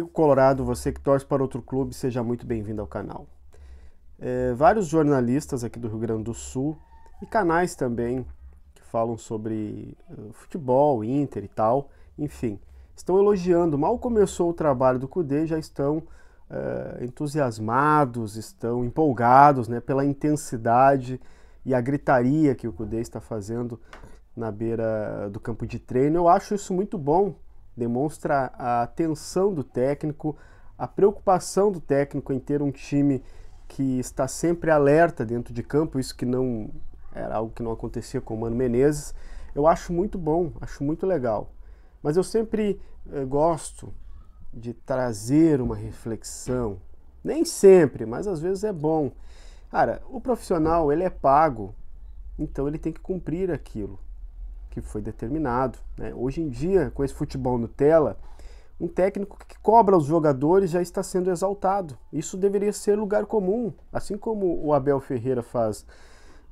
Amigo Colorado, você que torce para outro clube, seja muito bem-vindo ao canal. É, vários jornalistas aqui do Rio Grande do Sul e canais também que falam sobre uh, futebol, Inter e tal, enfim, estão elogiando. Mal começou o trabalho do Cudê, já estão uh, entusiasmados, estão empolgados né, pela intensidade e a gritaria que o Cudê está fazendo na beira do campo de treino. Eu acho isso muito bom, demonstra a atenção do técnico, a preocupação do técnico em ter um time que está sempre alerta dentro de campo, isso que não era algo que não acontecia com o Mano Menezes. Eu acho muito bom, acho muito legal. Mas eu sempre eh, gosto de trazer uma reflexão. Nem sempre, mas às vezes é bom. Cara, o profissional, ele é pago, então ele tem que cumprir aquilo que foi determinado. Né? Hoje em dia, com esse futebol Nutella, um técnico que cobra os jogadores já está sendo exaltado. Isso deveria ser lugar comum, assim como o Abel Ferreira faz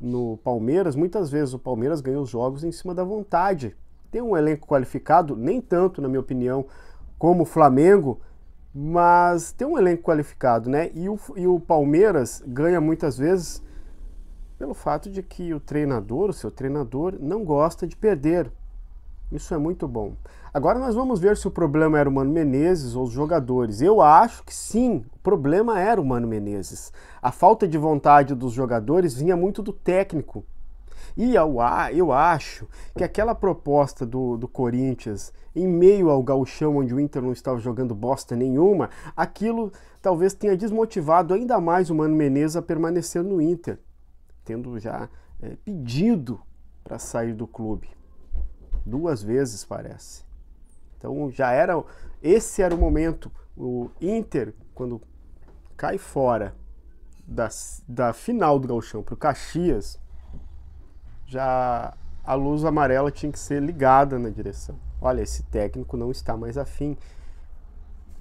no Palmeiras. Muitas vezes o Palmeiras ganha os jogos em cima da vontade. Tem um elenco qualificado, nem tanto, na minha opinião, como o Flamengo, mas tem um elenco qualificado, né? E o, e o Palmeiras ganha muitas vezes pelo fato de que o treinador, o seu treinador, não gosta de perder. Isso é muito bom. Agora nós vamos ver se o problema era o Mano Menezes ou os jogadores. Eu acho que sim, o problema era o Mano Menezes. A falta de vontade dos jogadores vinha muito do técnico. E eu acho que aquela proposta do, do Corinthians, em meio ao gauchão onde o Inter não estava jogando bosta nenhuma, aquilo talvez tenha desmotivado ainda mais o Mano Menezes a permanecer no Inter tendo já é, pedido para sair do clube. Duas vezes, parece. Então já era. Esse era o momento. O Inter, quando cai fora da, da final do Gauchão para o Caxias, já a luz amarela tinha que ser ligada na direção. Olha, esse técnico não está mais afim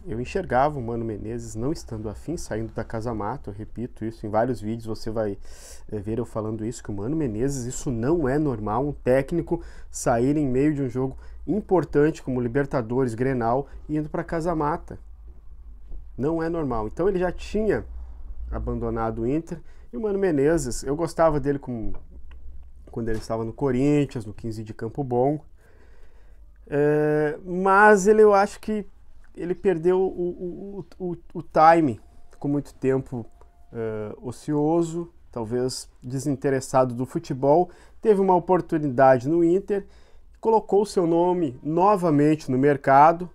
eu enxergava o Mano Menezes não estando afim, saindo da Casa Mato, eu repito isso, em vários vídeos você vai eh, ver eu falando isso, que o Mano Menezes, isso não é normal, um técnico sair em meio de um jogo importante como Libertadores, Grenal, e indo para Casa Mata. Não é normal. Então ele já tinha abandonado o Inter, e o Mano Menezes, eu gostava dele com, quando ele estava no Corinthians, no 15 de Campo Bom, é, mas ele, eu acho que ele perdeu o, o, o, o time, ficou muito tempo uh, ocioso, talvez desinteressado do futebol, teve uma oportunidade no Inter, colocou o seu nome novamente no mercado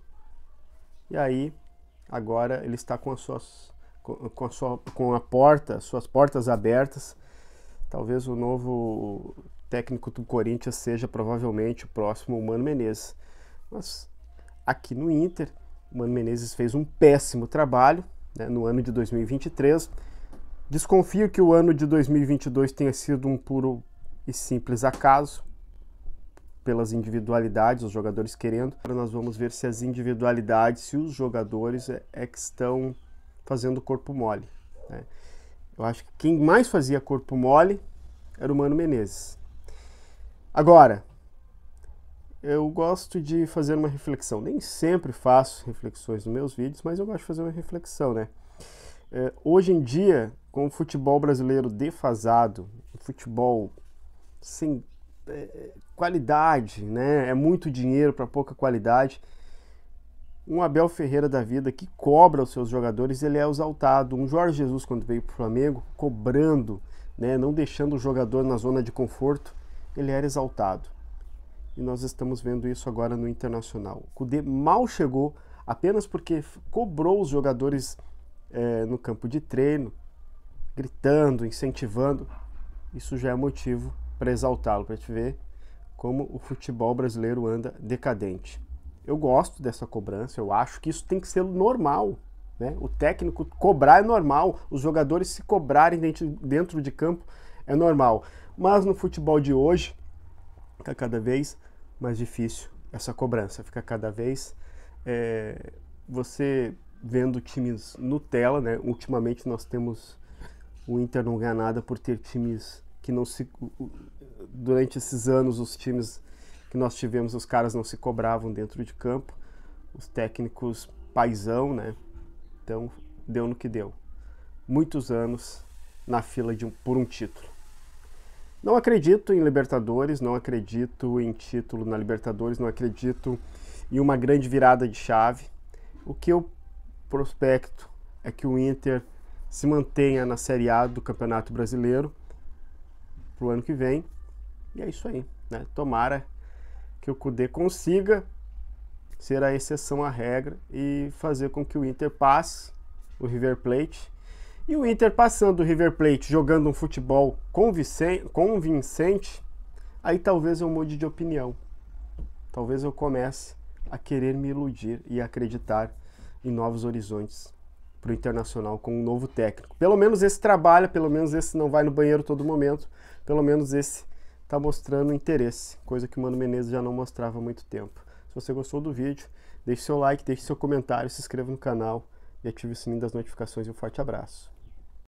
e aí agora ele está com as suas com a, sua, com a porta, suas portas abertas. Talvez o novo técnico do Corinthians seja provavelmente o próximo Mano Menezes. Mas aqui no Inter o Mano Menezes fez um péssimo trabalho né, no ano de 2023. Desconfio que o ano de 2022 tenha sido um puro e simples acaso, pelas individualidades, os jogadores querendo. Agora nós vamos ver se as individualidades, se os jogadores é, é que estão fazendo corpo mole. Né? Eu acho que quem mais fazia corpo mole era o Mano Menezes. Agora, eu gosto de fazer uma reflexão. Nem sempre faço reflexões nos meus vídeos, mas eu gosto de fazer uma reflexão, né? É, hoje em dia, com o futebol brasileiro defasado, futebol sem é, qualidade, né? É muito dinheiro para pouca qualidade. Um Abel Ferreira da vida que cobra os seus jogadores, ele é exaltado. Um Jorge Jesus, quando veio para o Flamengo, cobrando, né? não deixando o jogador na zona de conforto, ele era exaltado e nós estamos vendo isso agora no Internacional. O Kudê mal chegou apenas porque cobrou os jogadores é, no campo de treino, gritando, incentivando. Isso já é motivo para exaltá-lo, para te ver como o futebol brasileiro anda decadente. Eu gosto dessa cobrança, eu acho que isso tem que ser normal. Né? O técnico cobrar é normal, os jogadores se cobrarem dentro de campo é normal. Mas no futebol de hoje, está cada vez mais difícil essa cobrança. Fica cada vez é, você vendo times Nutella, né? Ultimamente nós temos o Inter não ganhar nada por ter times que não se durante esses anos os times que nós tivemos os caras não se cobravam dentro de campo, os técnicos paisão, né? Então deu no que deu. Muitos anos na fila de um, por um título. Não acredito em Libertadores, não acredito em título na Libertadores, não acredito em uma grande virada de chave. O que eu prospecto é que o Inter se mantenha na Série A do Campeonato Brasileiro para o ano que vem. E é isso aí, né? Tomara que o Cudê consiga ser a exceção à regra e fazer com que o Inter passe o River Plate e o Inter passando o River Plate jogando um futebol convincente, aí talvez eu mude de opinião. Talvez eu comece a querer me iludir e acreditar em novos horizontes para o Internacional com um novo técnico. Pelo menos esse trabalha, pelo menos esse não vai no banheiro todo momento, pelo menos esse está mostrando interesse, coisa que o Mano Menezes já não mostrava há muito tempo. Se você gostou do vídeo, deixe seu like, deixe seu comentário, se inscreva no canal e ative o sininho das notificações. Um forte abraço.